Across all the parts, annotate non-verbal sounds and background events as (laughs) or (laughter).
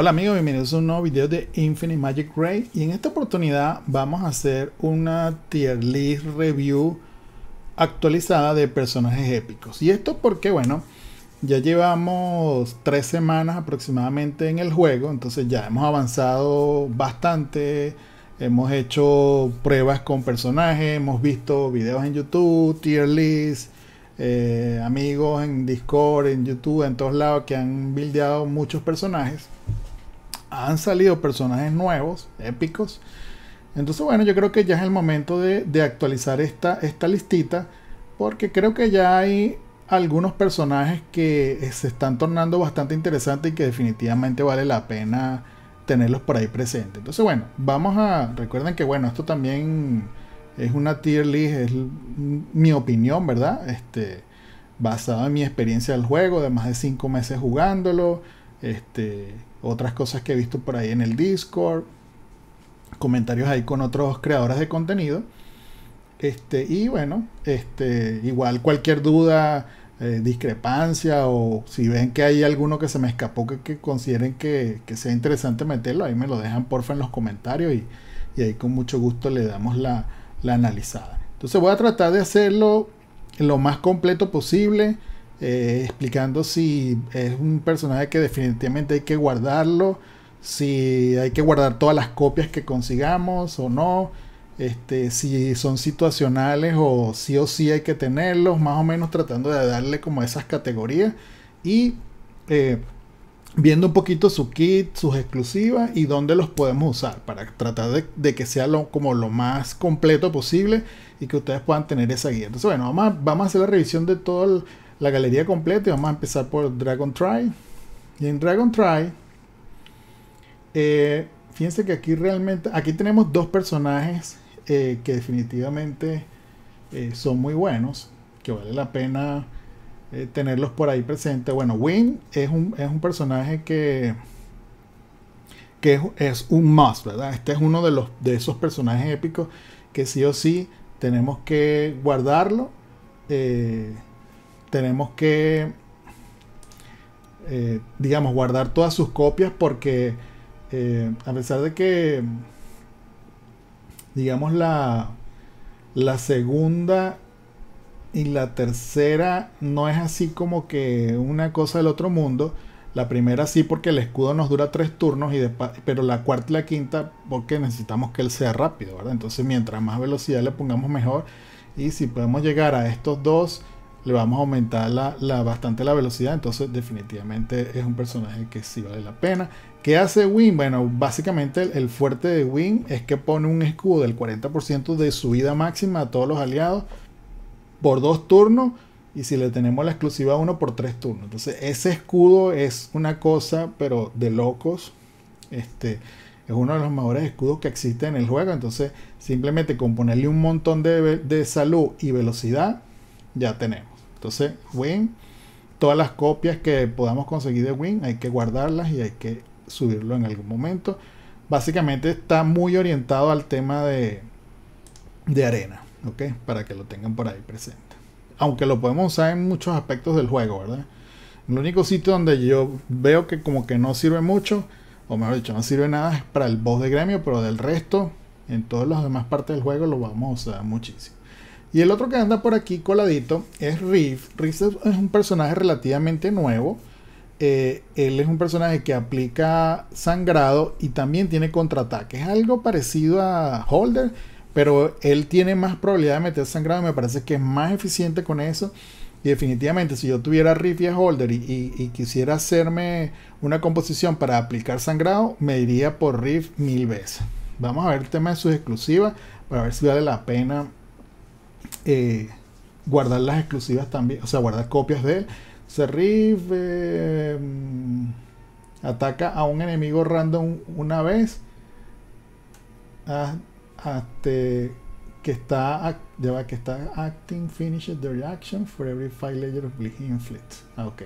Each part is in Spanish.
Hola amigos, bienvenidos a un nuevo video de Infinite Magic Ray y en esta oportunidad vamos a hacer una tier list review actualizada de personajes épicos y esto porque bueno ya llevamos tres semanas aproximadamente en el juego entonces ya hemos avanzado bastante hemos hecho pruebas con personajes hemos visto videos en YouTube tier list eh, amigos en Discord, en YouTube, en todos lados que han buildeado muchos personajes han salido personajes nuevos, épicos. Entonces, bueno, yo creo que ya es el momento de, actualizar esta, esta listita, porque creo que ya hay algunos personajes que eh, se están tornando bastante interesantes y que definitivamente vale la pena tenerlos por ahí presentes. Entonces, bueno, vamos a. Recuerden que, bueno, esto también es una tier list, es mi opinión, ¿verdad? Este, Basado en mi experiencia del juego, de más de 5 meses jugándolo, este, otras cosas que he visto por ahí en el Discord, comentarios ahí con otros creadores de contenido. Este, y bueno, este, igual cualquier duda, eh, discrepancia o si ven que hay alguno que se me escapó que, que consideren que, que, sea interesante meterlo, ahí me lo dejan porfa en los comentarios y, ahí con mucho gusto le damos la, la analizada. Entonces voy a tratar de hacerlo lo más completo posible. Eh, explicando si es un personaje que definitivamente hay que guardarlo, si hay que guardar todas las copias que consigamos o no, este, si son situacionales o sí o sí hay que tenerlos, más o menos tratando de darle como esas categorías y eh, viendo un poquito su kit, sus exclusivas y dónde los podemos usar para tratar de, que sea lo, como lo más completo posible y que ustedes puedan tener esa guía. Entonces, bueno, vamos a, vamos a hacer la revisión de todo el la galería completa y vamos a empezar por Dragon Try. Y en Dragon Try, eh, fíjense que aquí realmente, aquí tenemos dos personajes eh, que definitivamente eh, son muy buenos, que vale la pena tenerlos por ahí presentes. Bueno, Win es un, personaje que que es, un must, ¿verdad? Este es uno de, los, de esos personajes épicos que sí o sí tenemos que guardarlo tenemos que, eh, digamos, guardar todas sus copias porque eh, a pesar de que, digamos, la, la segunda y la tercera no es así como que una cosa del otro mundo. La primera sí porque el escudo nos dura tres turnos, y pero la cuarta y la quinta porque necesitamos que él sea rápido, ¿verdad? Entonces mientras más velocidad le pongamos mejor. Y si podemos llegar a estos dos le vamos a aumentar bastante la velocidad. Entonces, definitivamente es un personaje que sí vale la pena. ¿Qué hace Win? Bueno, básicamente el, fuerte de Win es que pone un escudo del 40% de su vida máxima a todos los aliados por dos turnos. Y si le tenemos la exclusiva a uno, por tres turnos. Entonces, ese escudo es una cosa, pero de locos. Este es uno de los mejores escudos que existe en el juego. Entonces, simplemente con ponerle un montón de salud y velocidad, ya tenemos. Entonces, Win, todas las copias que podamos conseguir de Win hay que guardarlas y hay que subirlo en algún momento. Básicamente está muy orientado al tema de, de arena, ¿ok? Para que lo tengan por ahí presente. Aunque lo podemos usar en muchos aspectos del juego, ¿verdad? El único sitio donde yo veo que como que no sirve mucho, o mejor dicho, no sirve nada, es para el boss de gremio, pero del resto, en todas las demás partes del juego lo vamos a usar muchísimo. Y el otro que anda por aquí coladito es Riff. Riff es un personaje relativamente nuevo. Eh, él es un personaje que aplica sangrado y también tiene contraataque. Es algo parecido a Holder, pero él tiene más probabilidad de meter sangrado. me parece que es más eficiente con eso. Y definitivamente, si yo tuviera Riff y a Holder y, quisiera hacerme una composición para aplicar sangrado, me iría por Riff mil veces. Vamos a ver el tema de sus exclusivas para ver si vale la pena eh, guardar las exclusivas también, o sea, guardar copias de él. Mm, ataca a un enemigo random una vez. hasta que está lleva que está acting finishes the reaction for every five layers of bleeding inflict. Ah, ok.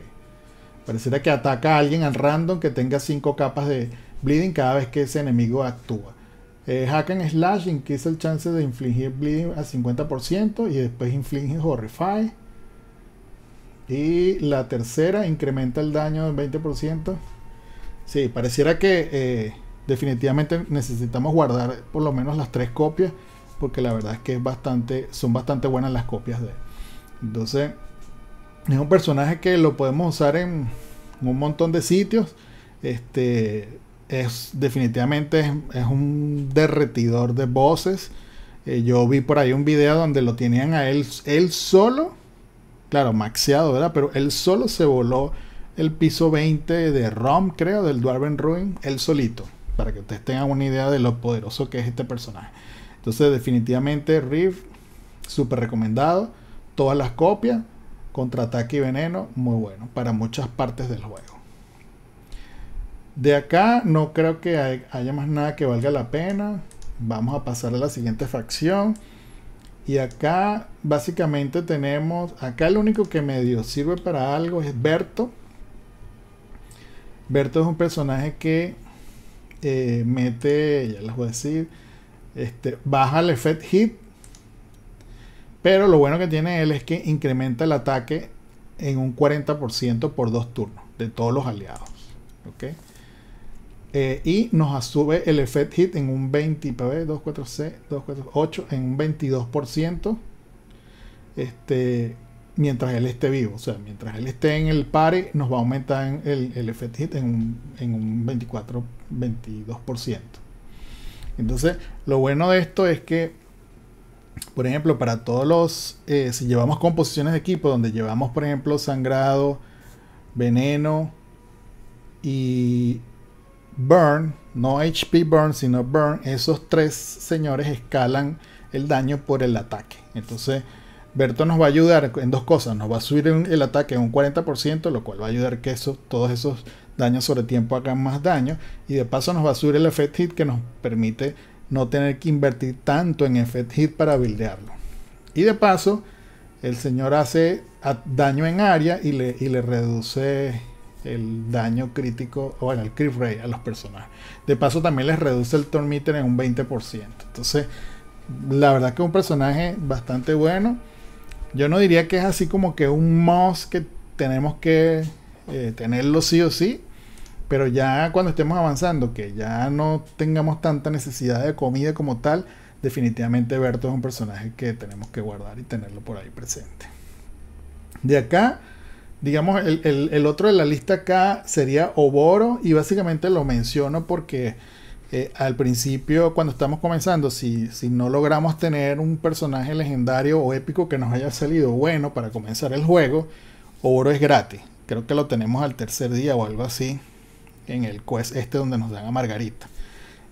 Pareciera que ataca a alguien al random que tenga cinco capas de bleeding cada vez que ese enemigo actúa. Eh, hack and Slash increase el chance de infligir bleeding al 50% y después inflige Horrify. Y la tercera incrementa el daño del 20%. Sí, pareciera que eh, definitivamente necesitamos guardar por lo menos las tres copias. Porque la verdad es que es bastante, son bastante buenas las copias de él. Entonces, es un personaje que lo podemos usar en un montón de sitios. Este, es definitivamente es, un derretidor de voces. Eh, yo vi por ahí un video donde lo tenían a él, solo, claro, maxeado, ¿verdad? Pero él solo se voló el piso 20 de ROM, creo, del Dwarven Ruin, él solito, para que ustedes tengan una idea de lo poderoso que es este personaje. Entonces, definitivamente, Riff, súper recomendado. Todas las copias, contraataque y veneno, muy bueno, para muchas partes del juego. De acá no creo que haya más nada que valga la pena. Vamos a pasar a la siguiente facción. Y acá básicamente tenemos, acá el único que medio sirve para algo es Berto. Berto es un personaje que eh, mete, ya les voy a decir, este, baja el effect hit. Pero lo bueno que tiene él es que incrementa el ataque en un 40% por dos turnos de todos los aliados. ok eh, y nos sube el effect hit en un 20, c 248, en un 22%, este, mientras él esté vivo. O sea, mientras él esté en el pare, nos va a aumentar el, el effect hit en un, en un 24, 22%. Entonces, lo bueno de esto es que, por ejemplo, para todos los, eh, si llevamos composiciones de equipo, donde llevamos, por ejemplo, sangrado, veneno y Burn, no HP Burn, sino Burn, esos tres señores escalan el daño por el ataque. Entonces, Berto nos va a ayudar en dos cosas. Nos va a subir el ataque un 40%, lo cual va a ayudar que eso, todos esos daños sobre tiempo hagan más daño. Y de paso nos va a subir el effect hit que nos permite no tener que invertir tanto en effect hit para buildearlo. Y de paso, el señor hace daño en área y le, y le reduce el daño crítico, o el crit rate a los personajes. De paso también les reduce el turn en un 20%. Entonces, la verdad que es un personaje bastante bueno. Yo no diría que es así como que un mouse que tenemos que eh, tenerlo sí o sí. Pero ya cuando estemos avanzando, que ya no tengamos tanta necesidad de comida como tal, definitivamente Berto es un personaje que tenemos que guardar y tenerlo por ahí presente. De acá digamos, el, otro de la lista acá sería Oboro y básicamente lo menciono porque eh, al principio, cuando estamos comenzando, si, no logramos tener un personaje legendario o épico que nos haya salido bueno para comenzar el juego, Oboro es gratis. Creo que lo tenemos al tercer día o algo así en el quest este donde nos dan a Margarita.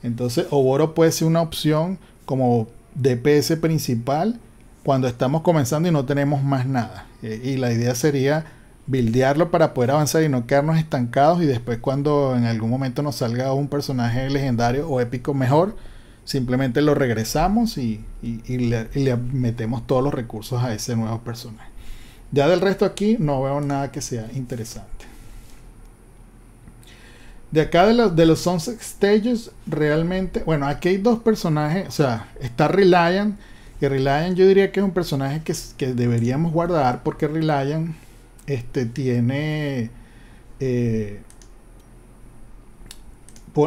Entonces, Oboro puede ser una opción como DPS principal cuando estamos comenzando y no tenemos más nada. Eh, y la idea sería Buildearlo para poder avanzar y no quedarnos estancados y después cuando en algún momento nos salga un personaje legendario o épico mejor, simplemente lo regresamos y, le, metemos todos los recursos a ese nuevo personaje. Ya del resto aquí no veo nada que sea interesante. De acá de, los de los Sunset Stages, realmente, bueno, aquí hay dos personajes, o sea, está Reliant, Y Reliant yo diría que es un personaje que, que deberíamos guardar porque Reliant este, tiene... Eh,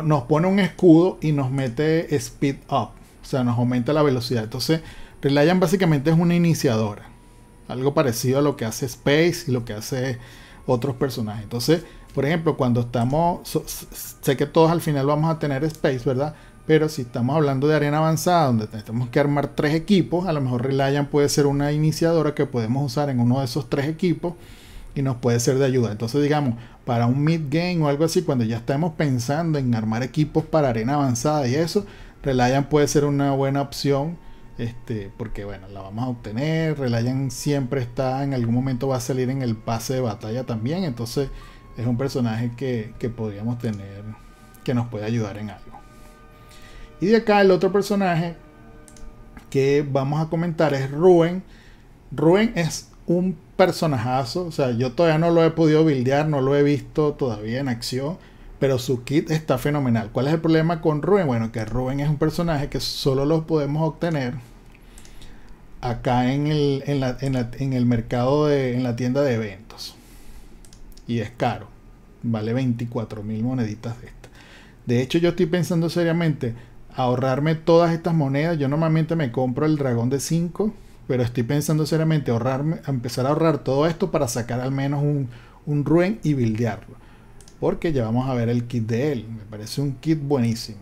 nos pone un escudo y nos mete speed up, o sea, nos aumenta la velocidad. Entonces, Reliant básicamente es una iniciadora, algo parecido a lo que hace Space y lo que hace otros personajes. Entonces, por ejemplo, cuando estamos, sé que todos al final vamos a tener Space, ¿verdad? Pero si estamos hablando de arena avanzada, donde tenemos que armar tres equipos, a lo mejor Reliant puede ser una iniciadora que podemos usar en uno de esos tres equipos y nos puede ser de ayuda. Entonces, digamos, para un mid-game o algo así, cuando ya estamos pensando en armar equipos para arena avanzada y eso, Relayan puede ser una buena opción. Este, porque bueno, la vamos a obtener. Relayan siempre está, en algún momento va a salir en el pase de batalla también. Entonces, es un personaje que, que podríamos tener que nos puede ayudar en algo. Y de acá el otro personaje que vamos a comentar es Ruben Ruben es un personajazo. O sea, yo todavía no lo he podido buildear, no lo he visto todavía en acción. Pero su kit está fenomenal. ¿Cuál es el problema con Ruben? Bueno, que Ruben es un personaje que solo lo podemos obtener acá en el, en la, en en el mercado, de, en la tienda de eventos. Y es caro. Vale 24 mil moneditas de esta. De hecho, yo estoy pensando seriamente ahorrarme todas estas monedas. Yo normalmente me compro el dragón de 5 pero estoy pensando seriamente ahorrarme, empezar a ahorrar todo esto para sacar al menos un, un y bildearlo. Porque ya vamos a ver el kit de él. Me parece un kit buenísimo.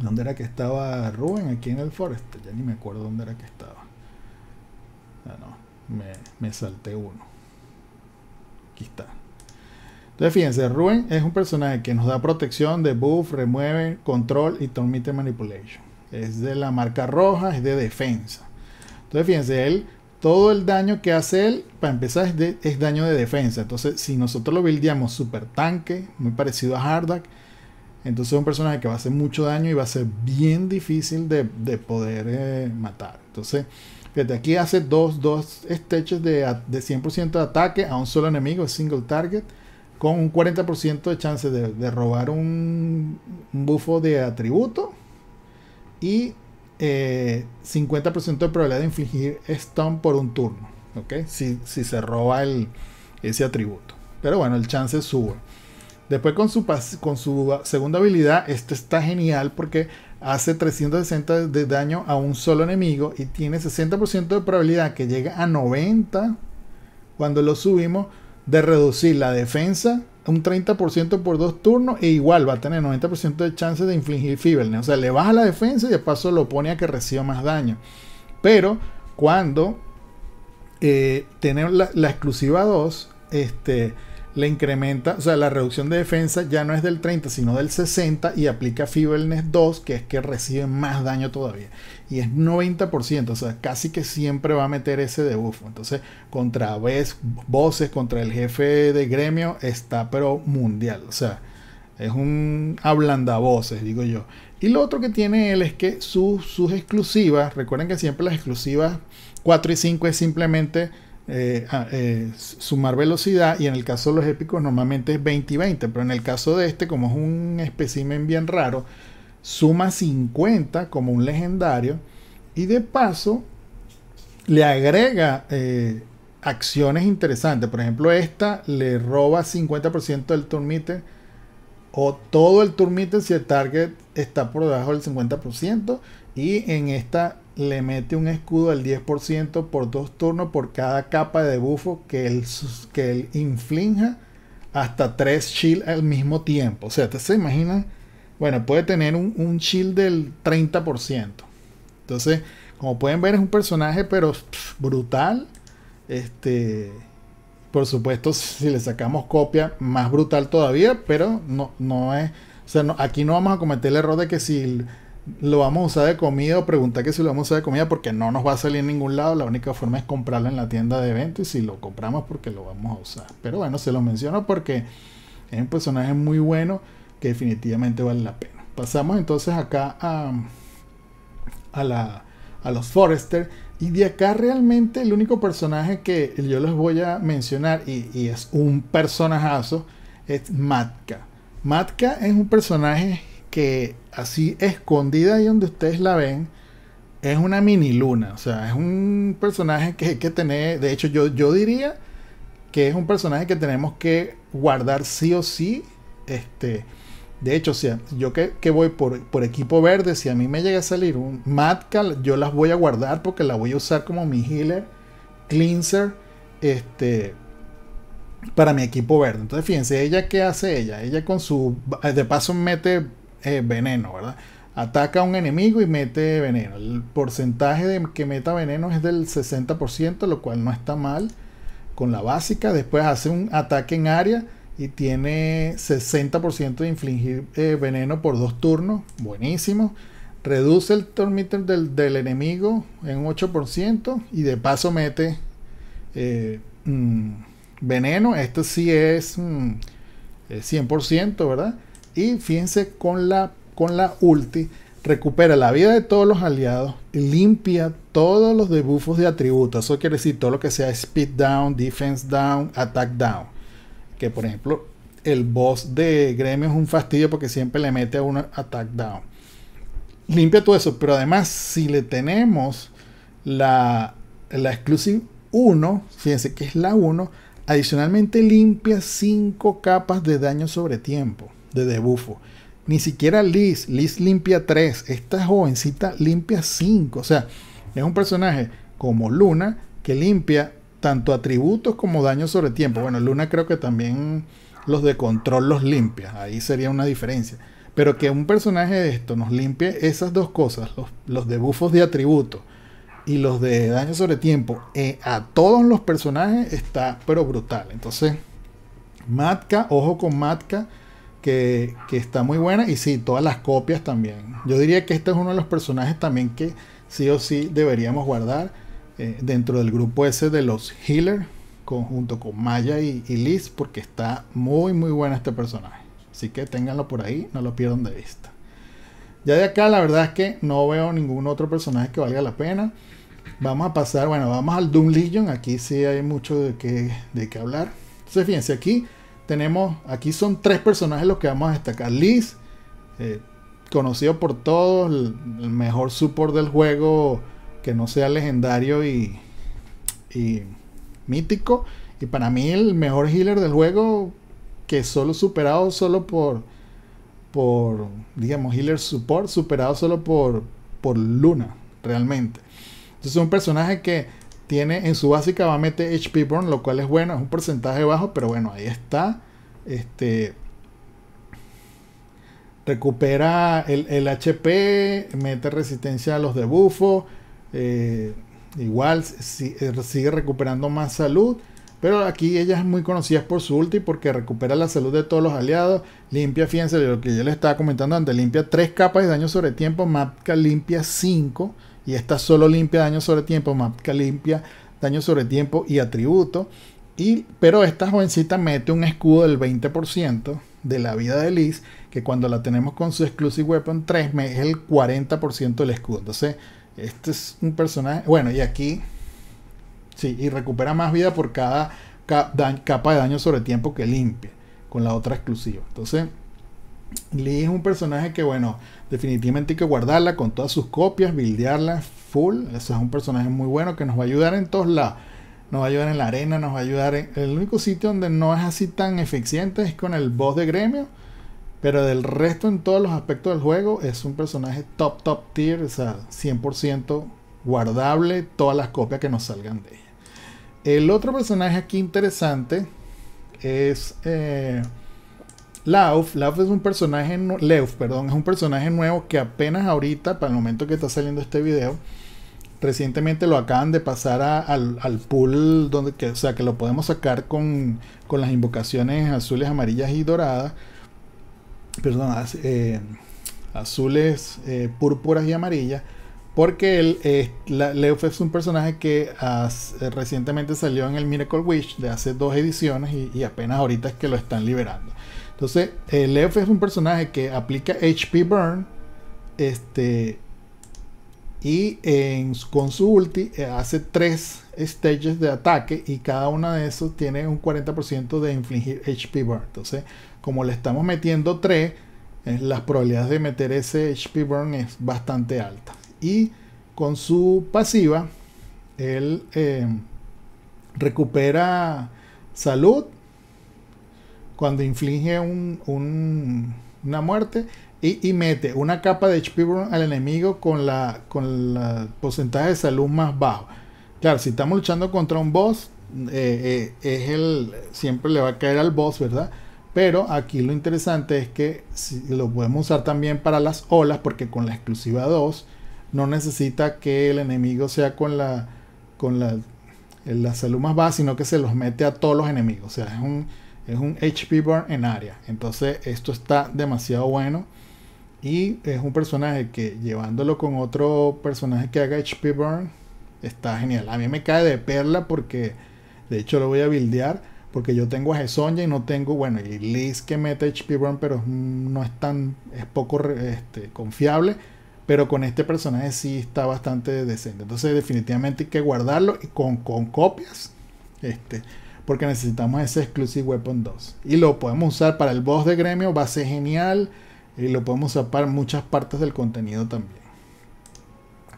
¿Dónde era que estaba Ruben Aquí en el Forest. Ya ni me acuerdo dónde era que estaba. Ah, no. Me, salté uno. Aquí está. Entonces fíjense, Rubén es un personaje que nos da protección, debuff, remueve, control y permite manipulation es de la marca roja, es de defensa. Entonces fíjense, él, todo el daño que hace él, para empezar, es, es daño de defensa. Entonces, si nosotros lo buildeamos super tanque, muy parecido a Hardak, entonces es un personaje que va a hacer mucho daño y va a ser bien difícil de, poder eh, matar. Entonces, fíjate, aquí hace dos, dos de, 100% de ataque a un solo enemigo, single target con un 40% de chance de, robar un, un, bufo de atributo y 50% eh, de probabilidad de infligir Stone por un turno. Si, si, se roba el, ese atributo. Pero bueno, el chance sube. Después con su, con su segunda habilidad, esto está genial porque hace 360 de daño a un solo enemigo y tiene 60% de probabilidad que llegue a 90 cuando lo subimos de reducir la defensa un 30% por dos turnos e igual va a tener 90% de chance de infligir Feebleness. O sea, le baja la defensa y de paso lo pone a que reciba más daño. Pero cuando eh, tener la, la, exclusiva 2, este, le incrementa, o sea, la reducción de defensa ya no es del 30, sino del 60 y aplica Feebleness 2, que es que recibe más daño todavía. Y es 90%, o sea, casi que siempre va a meter ese debuff. Entonces, contra voces, contra el jefe de gremio, está pero mundial. O sea, es un Voces, digo yo. Y lo otro que tiene él es que sus, sus exclusivas, recuerden que siempre las exclusivas 4 y 5 es simplemente eh, ah, eh, sumar velocidad y en el caso de los épicos normalmente es 20 y 20, pero en el caso de este, como es un espécimen bien raro, suma 50 como un legendario y de paso le agrega eh, acciones interesantes. Por ejemplo, esta le roba 50% del turmite o todo el turmite si el target está por debajo del 50% y en esta le mete un escudo al 10% por dos turnos por cada capa de bufo que él, que él inflinja hasta tres chill al mismo tiempo. O sea, ¿te se imagina Bueno, puede tener un, un shield del 30%. Entonces, como pueden ver, es un personaje, pero brutal. Este, por supuesto, (laughs) si le sacamos copia, más brutal todavía, pero no, no es. O sea, aquí no vamos a cometer el error de que si lo vamos a usar de comida o preguntar que si lo vamos a usar de comida porque no nos va a salir en ningún lado. La única forma es comprarlo en la tienda de evento y si lo compramos porque lo vamos a usar. Pero bueno, se lo menciono porque es un personaje muy bueno que definitivamente vale la pena. Pasamos entonces acá a, a, los Forester. Y de acá realmente el único personaje que yo les voy a mencionar y, y es un personajazo es Matka. Matka es un personaje así escondida y donde ustedes la ven, es una mini luna. O sea, es un personaje que hay que tener. De hecho, yo, diría que es un personaje que tenemos que guardar sí o sí. Este, de hecho, o yo que, voy por, equipo verde, si a mí me llega a salir un Madcal, yo las voy a guardar porque la voy a usar como mi healer, cleanser, este, para mi equipo verde. Entonces, fíjense, ella que hace ella. Ella con su, de paso mete eh, veneno, ¿verdad? Ataca a un enemigo y mete veneno. El porcentaje de que meta veneno es del 60%, lo cual no está mal con la básica. Después hace un ataque en área y tiene 60% de infligir eh, veneno por dos turnos. Buenísimo. Reduce el tormento del, enemigo en 8% y de paso mete eh, mm, veneno. esto sí es 100%, mm, ¿verdad? y fíjense con la, con la ulti recupera la vida de todos los aliados, limpia todos los debuffos de atributos. Eso quiere decir todo lo que sea speed down, defense down, attack down. Que por ejemplo, el boss de gremio es un fastidio porque siempre le mete a uno attack down. Limpia todo eso, pero además, si le tenemos la, la exclusive 1, fíjense que es la 1, adicionalmente limpia 5 capas de daño sobre tiempo de debufo. Ni siquiera Liz. Liz limpia 3. Esta jovencita limpia 5. O sea, es un personaje como Luna que limpia tanto atributos como daños sobre tiempo. Bueno, Luna creo que también los de control los limpia. Ahí sería una diferencia. Pero que un personaje de esto nos limpie esas dos cosas, los, los debufos de atributos y los de daño sobre tiempo, eh, a todos los personajes está pero brutal. Entonces, Matka, ojo con Matka que, está muy buena. Y sí, todas las copias también. Yo diría que este es uno de los personajes también que sí o sí deberíamos guardar eh, dentro del grupo ese de los healers, Conjunto con Maya y, Liz, porque está muy, muy buena este personaje. Así que ténganlo por ahí, no lo pierdan de vista. Ya de acá, la verdad es que no veo ningún otro personaje que valga la pena. Vamos a pasar, bueno, vamos al Doom Legion. Aquí sí hay mucho de de qué hablar. Entonces, fíjense, aquí tenemos, aquí son tres personajes los que vamos a destacar. Liz, eh, conocido por todos, el mejor support del juego, que no sea legendario y, y mítico. Y para mí el mejor healer del juego, que solo superado solo por, por digamos, healer support, superado solo por, por Luna, realmente. Entonces es un personaje que tiene en su básica va a meter HP Burn, lo cual es bueno, es un porcentaje bajo, pero bueno, ahí está. Este recupera el, HP, mete resistencia a los debuffos. Eh, igual eh, sigue recuperando más salud. Pero aquí ella es muy conocida por su ulti porque recupera la salud de todos los aliados. Limpia, fíjense lo que yo le estaba comentando antes. Limpia 3 capas de daño sobre tiempo. Matka limpia 5. Y esta solo limpia daño sobre tiempo, que limpia daño sobre tiempo y atributo. Y, pero esta jovencita mete un escudo del 20% de la vida de Liz, que cuando la tenemos con su Exclusive Weapon 3 es el 40% del escudo. Entonces, este es un personaje. Bueno, y aquí. Sí, y recupera más vida por cada capa de daño sobre tiempo que limpia con la otra exclusiva. Entonces, Lee es un personaje que, bueno, definitivamente hay que guardarla con todas sus copias, buildearla full. Ese es un personaje muy bueno que nos va a ayudar en todos lados. Nos va a ayudar en la arena, nos va a ayudar en... El único sitio donde no es así tan eficiente es con el boss de gremio. Pero del resto en todos los aspectos del juego es un personaje top, top tier. O sea, 100% guardable todas las copias que nos salgan de ella. El otro personaje aquí interesante es... Eh, Lauf, es un personaje, perdón, es un personaje nuevo que apenas ahorita, para el momento que está saliendo este video, recientemente lo acaban de pasar al, pool, donde, o sea, que lo podemos sacar con, las invocaciones azules, amarillas y doradas, perdón, eh, azules, eh, púrpuras y amarillas, porque él, es un personaje que eh, recientemente salió en el Miracle Wish de hace dos ediciones y apenas ahorita es que lo están liberando. Entonces, el es un personaje que aplica HP Burn. Este. Y en, con su ulti eh, hace tres stages de ataque. Y cada una de esos tiene un 40% de infligir HP Burn. Entonces, como le estamos metiendo tres, eh, las probabilidades de meter ese HP Burn es bastante alta. Y con su pasiva, él eh, recupera salud cuando inflige un, una muerte y, mete una capa de HP al enemigo con la con la porcentaje de salud más bajo. Claro, si estamos luchando contra un boss, eh, eh, es el siempre le va a caer al boss, ¿verdad? Pero aquí lo interesante es que lo podemos usar también para las olas, porque con la exclusiva 2 no necesita que el enemigo sea con la con la, la salud más baja, sino que se los mete a todos los enemigos. O sea, es un, es un HP Burn en área. Entonces esto está demasiado bueno. Y es un personaje que llevándolo con otro personaje que haga HP Burn está genial. A mí me cae de perla porque de hecho lo voy a buildear. Porque yo tengo a Gesonja y no tengo, bueno, y Liz que mete HP Burn, pero no es tan, es poco este, confiable. Pero con este personaje sí está bastante decente. Entonces definitivamente hay que guardarlo y con, con copias. Este, porque necesitamos ese Exclusive Weapon 2. Y lo podemos usar para el boss de gremio, va a ser genial. Y lo podemos usar para muchas partes del contenido también.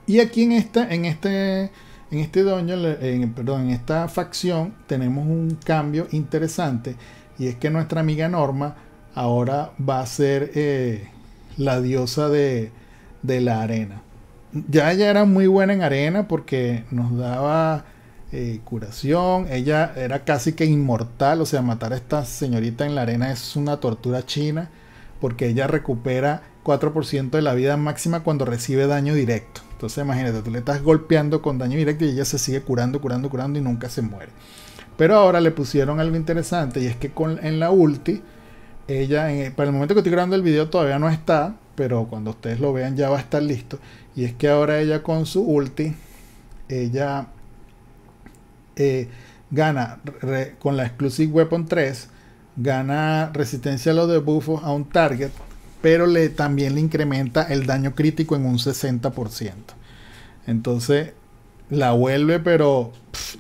Y aquí en esta, en este, en este perdón, en esta facción tenemos un cambio interesante. Y es que nuestra amiga Norma ahora va a ser eh, la diosa de, de la arena. Ya ella era muy buena en arena porque nos daba eh, curación. Ella era casi que inmortal, o sea, matar a esta señorita en la arena es una tortura china, porque ella recupera 4% de la vida máxima cuando recibe daño directo. Entonces imagínate, tú le estás golpeando con daño directo y ella se sigue curando, curando, curando y nunca se muere. Pero ahora le pusieron algo interesante y es que con, en la ulti, ella, eh, para el momento que estoy grabando el video todavía no está, pero cuando ustedes lo vean ya va a estar listo. Y es que ahora ella con su ulti, ella eh, gana con la Exclusive Weapon 3, gana resistencia a los debuffos a un target, pero le, también le incrementa el daño crítico en un 60%. Entonces la vuelve, pero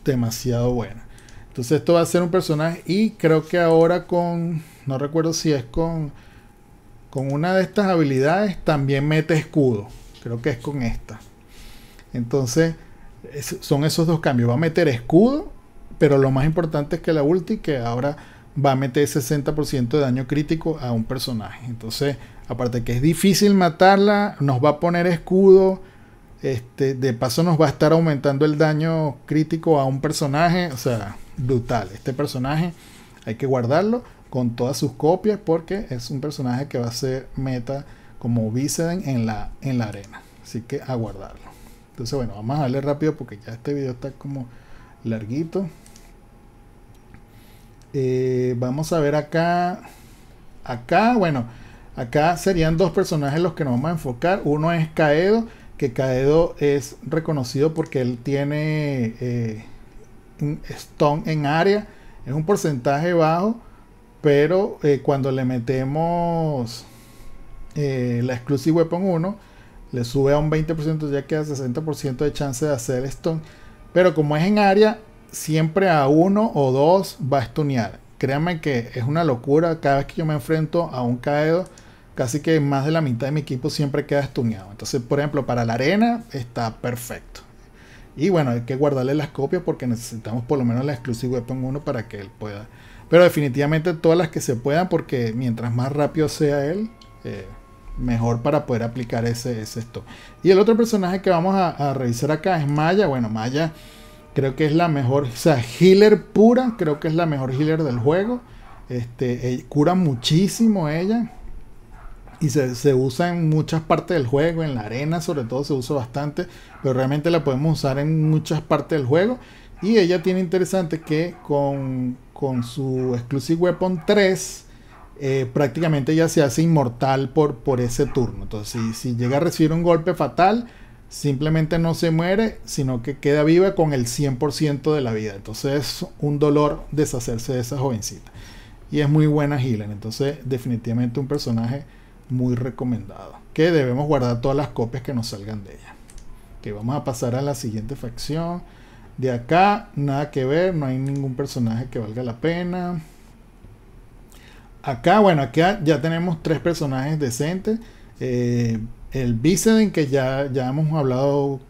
demasiado buena. Entonces esto va a ser un personaje y creo que ahora con, no recuerdo si es con, con una de estas habilidades, también mete escudo. Creo que es con esta. Entonces son esos dos cambios. Va a meter escudo, pero lo más importante es que la ulti, que ahora va a meter 60% de daño crítico a un personaje. Entonces, aparte que es difícil matarla, nos va a poner escudo. Este, de paso nos va a estar aumentando el daño crítico a un personaje. O sea, brutal. Este personaje hay que guardarlo con todas sus copias porque es un personaje que va a ser meta como Viceden en la, en la arena. Así que a guardarlo. Entonces, bueno, vamos a darle rápido porque ya este video está como larguito. Eh, vamos a ver acá. Acá, bueno, acá serían dos personajes los que nos vamos a enfocar. Uno es Caedo, que Caedo es reconocido porque él tiene eh, un stone en área. Es un porcentaje bajo, pero eh, cuando le metemos la exclusive weapon 1, le sube a un 20%, ya queda 60% de chance de hacer esto Pero como es en área, siempre a uno o dos va a stunear. Créanme que es una locura. Cada vez que yo me enfrento a un caedo, casi que más de la mitad de mi equipo siempre queda stuneado. Entonces, por ejemplo, para la arena está perfecto. Y bueno, hay que guardarle las copias porque necesitamos por lo menos la Exclusive Weapon 1 para que él pueda. Pero definitivamente todas las que se puedan porque mientras más rápido sea él, eh, mejor para poder aplicar ese, esto. Y el otro personaje que vamos a, revisar acá es Maya. Bueno, Maya creo que es la mejor, o sea, healer pura, creo que es la mejor healer del juego. Este, eh, cura muchísimo ella. Y se, usa en muchas partes del juego, en la arena sobre todo se usa bastante, pero realmente la podemos usar en muchas partes del juego. Y ella tiene interesante que con, con su Exclusive Weapon 3, eh, prácticamente ya se hace inmortal por, por ese turno. Entonces, si, llega a recibir un golpe fatal, simplemente no se muere, sino que queda viva con el 100% de la vida. Entonces, es un dolor deshacerse de esa jovencita. Y es muy buena Hilan. Entonces, definitivamente un personaje muy recomendado. Que debemos guardar todas las copias que nos salgan de ella. Que vamos a pasar a la siguiente facción. De acá, nada que ver, no hay ningún personaje que valga la pena. Acá, bueno, acá ya tenemos tres personajes decentes. Eh, el Biceden, que ya, ya hemos hablado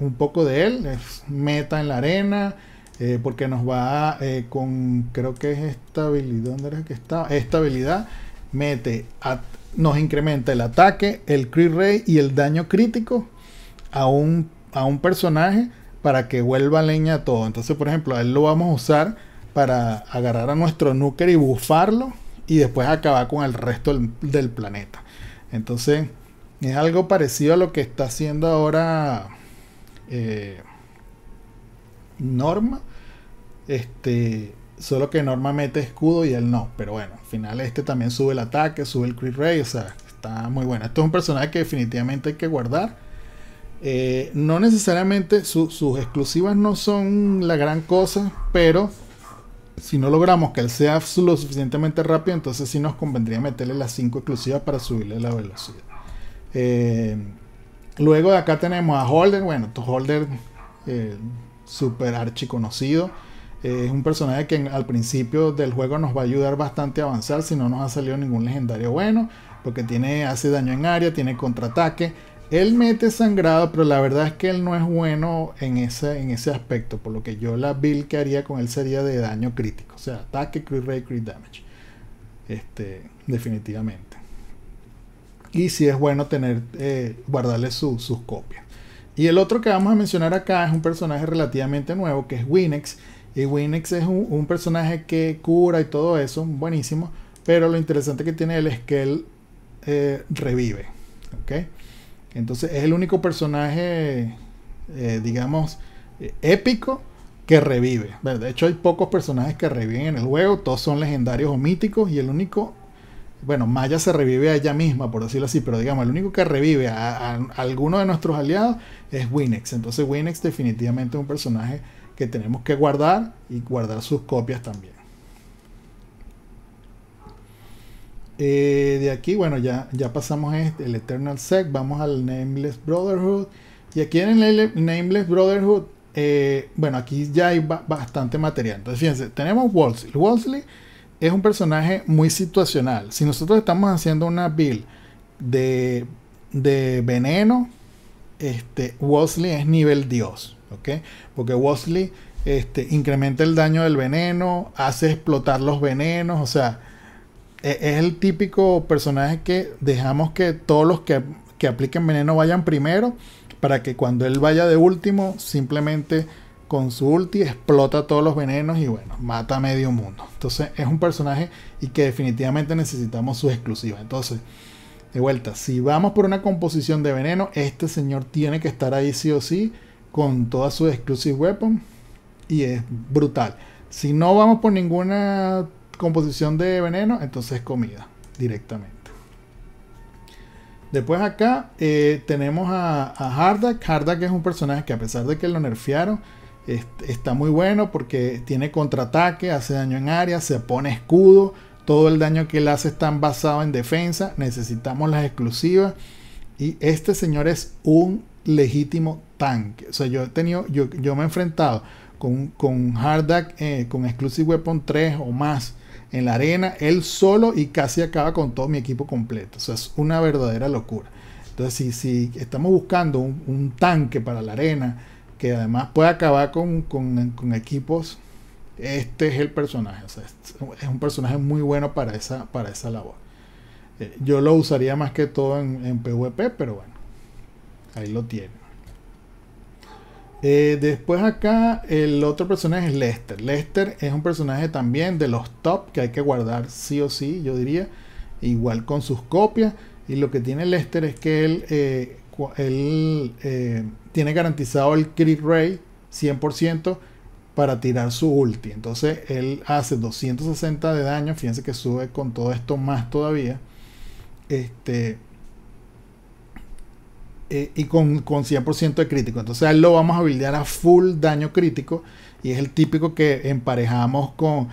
un poco de él, es meta en la arena, eh, porque nos va eh, con, creo que es estabilidad, ¿dónde era que estaba? mete, nos incrementa el ataque, el crit rate y el daño crítico a un, personaje para que vuelva leña todo. Entonces, por ejemplo, a él lo vamos a usar para agarrar a nuestro núcleo y bufarlo y después acabar con el resto del, planeta. Entonces, es algo parecido a lo que está haciendo ahora eh, Norma. Este, solo que Norma mete escudo y él no. Pero bueno, al final este también sube el ataque, sube el crit rate, o sea, está muy bueno. Esto es un personaje que definitivamente hay que guardar. Eh, no necesariamente sus exclusivas no son la gran cosa, pero si no logramos que él sea lo suficientemente rápido, entonces sí nos convendría meterle las 5 exclusivas para subirle la velocidad. Eh, luego de acá tenemos a Holder, bueno, Holder eh, super archi conocido. Eh, es un personaje que al principio del juego nos va a ayudar bastante a avanzar si no nos ha salido ningún legendario bueno, porque tiene, hace daño en área, tiene contraataque él mete sangrado, pero la verdad es que él no es bueno en ese, en ese aspecto. Por lo que yo la build que haría con él sería de daño crítico. O sea, ataque, crit rate, crit damage. Este, definitivamente. Y sí es bueno tener, eh, guardarle sus copias. Y el otro que vamos a mencionar acá es un personaje relativamente nuevo que es Winex. Y Winex es un, personaje que cura y todo eso, buenísimo. Pero lo interesante que tiene él es que él eh, revive. Entonces es el único personaje, eh, digamos, eh, épico que revive. de hecho hay pocos personajes que reviven en el juego, todos son legendarios o míticos y el único, bueno, Maya se revive a ella misma, por decirlo así, pero digamos, el único que revive a, alguno de nuestros aliados es Winex. Entonces Winex definitivamente es un personaje que tenemos que guardar y guardar sus copias también. Eh, de aquí, bueno, ya, ya pasamos este, el Eternal Sec, vamos al Nameless Brotherhood. Y aquí en el Nameless Brotherhood, eh, bueno, aquí ya hay bastante material. Entonces, fíjense, tenemos Walsley Walsley es un personaje muy situacional. Si nosotros estamos haciendo una build de, de veneno, este, es nivel dios, ¿ok? Porque Walsley este, incrementa el daño del veneno, hace explotar los venenos, o sea es el típico personaje que dejamos que todos los que, apliquen veneno vayan primero para que cuando él vaya de último simplemente con su ulti explota todos los venenos y bueno, mata a medio mundo. Entonces es un personaje y que definitivamente necesitamos sus exclusivas. Entonces, de vuelta, si vamos por una composición de veneno, este señor tiene que estar ahí sí o sí con todas sus exclusive weapons y es brutal. Si no vamos por ninguna composición de veneno, entonces comida directamente. Después acá eh, tenemos a, a, Hardak. Hardak es un personaje que a pesar de que lo nerfearon, está muy bueno porque tiene contraataque, hace daño en área, se pone escudo. Todo el daño que él hace está basado en defensa. Necesitamos las exclusivas. Y este señor es un legítimo tanque. O sea, yo he tenido, yo, yo me he enfrentado con, con Hardak, eh, con Exclusive Weapon 3 o más en la arena, él solo y casi acaba con todo mi equipo completo. O sea, es una verdadera locura. Entonces, si, estamos buscando un, tanque para la arena, que además puede acabar con, equipos, este es el personaje. O sea, es un personaje muy bueno para esa, para esa labor. Eh, yo lo usaría más que todo en, en PvP, pero bueno, ahí lo tiene. Eh, después acá el otro personaje es Lester. Lester es un personaje también de los top que hay que guardar sí o sí, yo diría. Igual con sus copias. Y lo que tiene Lester es que él, eh, eh, tiene garantizado el crit rate 100% para tirar su ulti. Entonces él hace 260 de daño. Fíjense que sube con todo esto más todavía. Este, eh, y con, 100% de crítico. Entonces él lo vamos a habilitar a full daño crítico y es el típico que emparejamos con,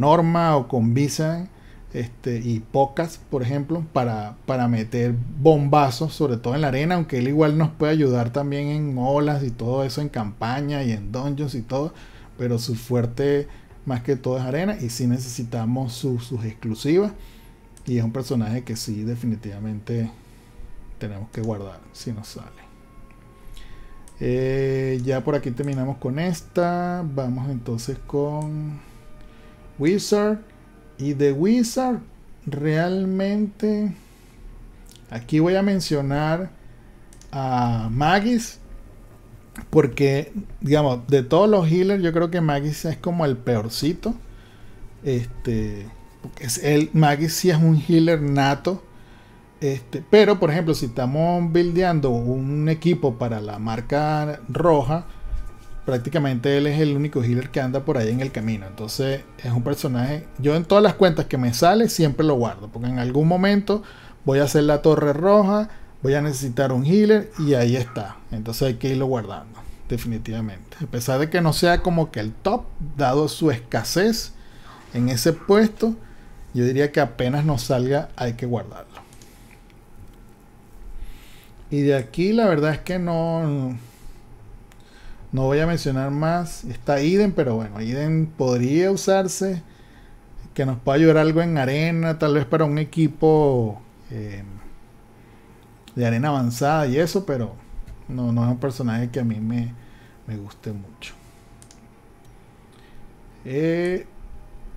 Norma o con Visa este, y Pocas, por ejemplo, para, para meter bombazos, sobre todo en la arena, aunque él igual nos puede ayudar también en olas y todo eso, en campaña y en dungeons y todo, pero su fuerte más que todo es arena y sí necesitamos sus exclusivas y es un personaje que sí definitivamente tenemos que guardar si nos sale. Eh, ya por aquí terminamos con esta. Vamos entonces con Wizard. Y de Wizard realmente... Aquí voy a mencionar a Magis. Porque, digamos, de todos los healers, yo creo que Magis es como el peorcito. Este. es el Magis si es un healer nato. Este, pero, por ejemplo, si estamos buildeando un equipo para la marca roja, prácticamente él es el único healer que anda por ahí en el camino. Entonces es un personaje. Yo en todas las cuentas que me sale siempre lo guardo. Porque en algún momento voy a hacer la torre roja. Voy a necesitar un healer. Y ahí está. Entonces hay que irlo guardando. Definitivamente. A pesar de que no sea como que el top. Dado su escasez en ese puesto. Yo diría que apenas nos salga hay que guardarlo. Y de aquí la verdad es que no... No voy a mencionar más. Está Iden, pero bueno, Iden podría usarse. Que nos pueda ayudar algo en arena, tal vez para un equipo eh, de arena avanzada y eso, pero no, no es un personaje que a mí me, guste mucho. Eh,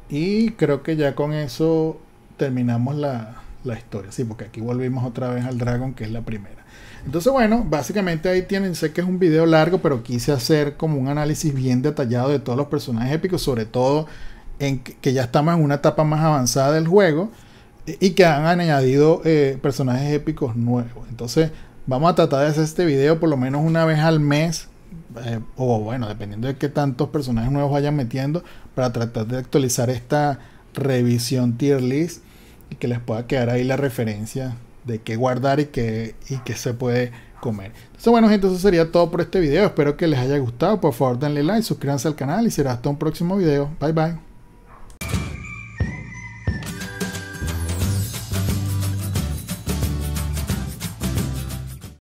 y creo que ya con eso terminamos la, la historia. Sí, porque aquí volvimos otra vez al dragón, que es la primera. Entonces, bueno, básicamente ahí tienen, sé que es un video largo, pero quise hacer como un análisis bien detallado de todos los personajes épicos, sobre todo en que ya estamos en una etapa más avanzada del juego eh, y que han añadido eh, personajes épicos nuevos. Entonces, vamos a tratar de hacer este video por lo menos una vez al mes. Eh, o bueno, dependiendo de qué tantos personajes nuevos vayan metiendo, para tratar de actualizar esta revisión tier list y que les pueda quedar ahí la referencia de qué guardar y qué, y qué se puede comer. Entonces, bueno, gente, eso sería todo por este video. Espero que les haya gustado. Por favor, denle like, suscríbanse al canal y será hasta un próximo video. Bye, bye.